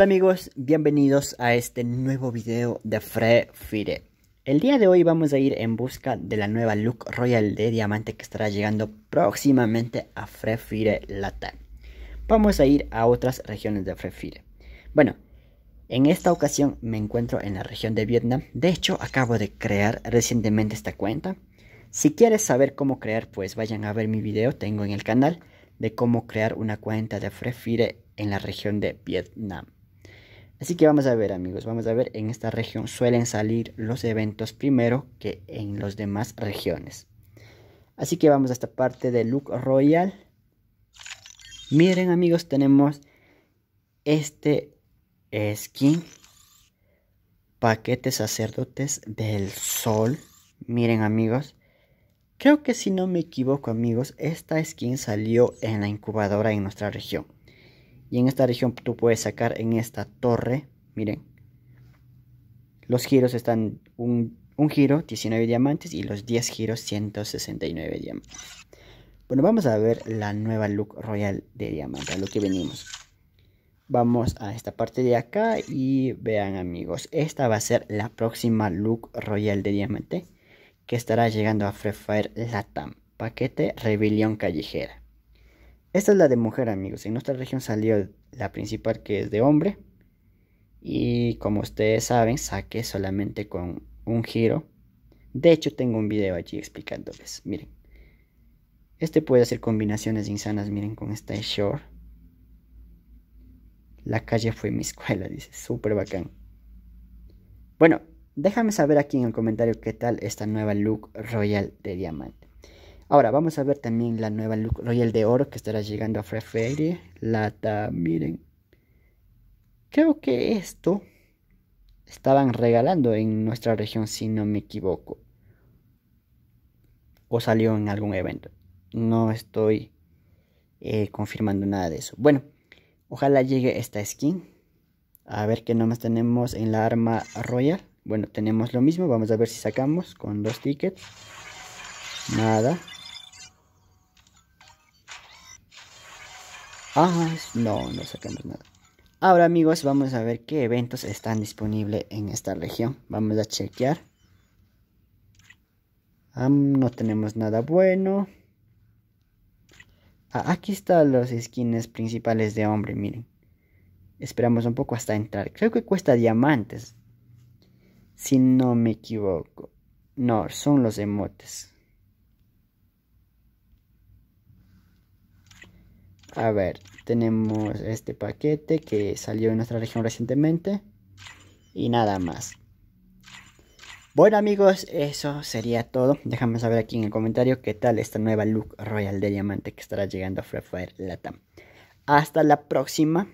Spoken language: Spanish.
Hola amigos, bienvenidos a este nuevo video de Free Fire. El día de hoy vamos a ir en busca de la nueva look royal de diamante que estará llegando próximamente a Free Fire Latam. Vamos a ir a otras regiones de Free Fire. Bueno, en esta ocasión me encuentro en la región de Vietnam. De hecho, acabo de crear recientemente esta cuenta. Si quieres saber cómo crear, pues vayan a ver mi video, tengo en el canal, de cómo crear una cuenta de Free Fire en la región de Vietnam. Así que vamos a ver amigos, vamos a ver, en esta región suelen salir los eventos primero que en las demás regiones. Así que vamos a esta parte de Look Royal. Miren amigos, tenemos este skin, paquetes sacerdotes del sol. Miren amigos, creo que si no me equivoco amigos, esta skin salió en la incubadora en nuestra región. Y en esta región tú puedes sacar en esta torre, miren, los giros están un, giro 19 diamantes y los 10 giros 169 diamantes. Bueno, vamos a ver la nueva look royal de diamante, a lo que venimos. Vamos a esta parte de acá y vean amigos, esta va a ser la próxima look royal de diamante que estará llegando a Free Fire Latam, paquete Rebelión Callejera. Esta es la de mujer, amigos. En nuestra región salió la principal que es de hombre. Y como ustedes saben, saqué solamente con un giro. De hecho, tengo un video allí explicándoles. Miren. Este puede hacer combinaciones insanas. Miren con esta short. La calle fue mi escuela, dice. Súper bacán. Bueno, déjame saber aquí en el comentario qué tal esta nueva look royal de diamante. Ahora vamos a ver también la nueva Royal de oro que estará llegando a Free Lata, miren. Creo que esto estaban regalando en nuestra región si no me equivoco. O salió en algún evento. No estoy eh, confirmando nada de eso. Bueno, ojalá llegue esta skin. A ver qué nomás tenemos en la arma Royal. Bueno, tenemos lo mismo. Vamos a ver si sacamos con dos tickets. Nada. Ah, no, no sacamos nada. Ahora amigos, vamos a ver qué eventos están disponibles en esta región. Vamos a chequear. no tenemos nada bueno. Ah, aquí están los skins principales de hombre, miren. Esperamos un poco hasta entrar. Creo que cuesta diamantes. Si no me equivoco. No, son los emotes. A ver, tenemos este paquete que salió en nuestra región recientemente. Y nada más. Bueno amigos, eso sería todo. Déjame saber aquí en el comentario qué tal esta nueva look royal de diamante que estará llegando a Free Fire Latam. Hasta la próxima.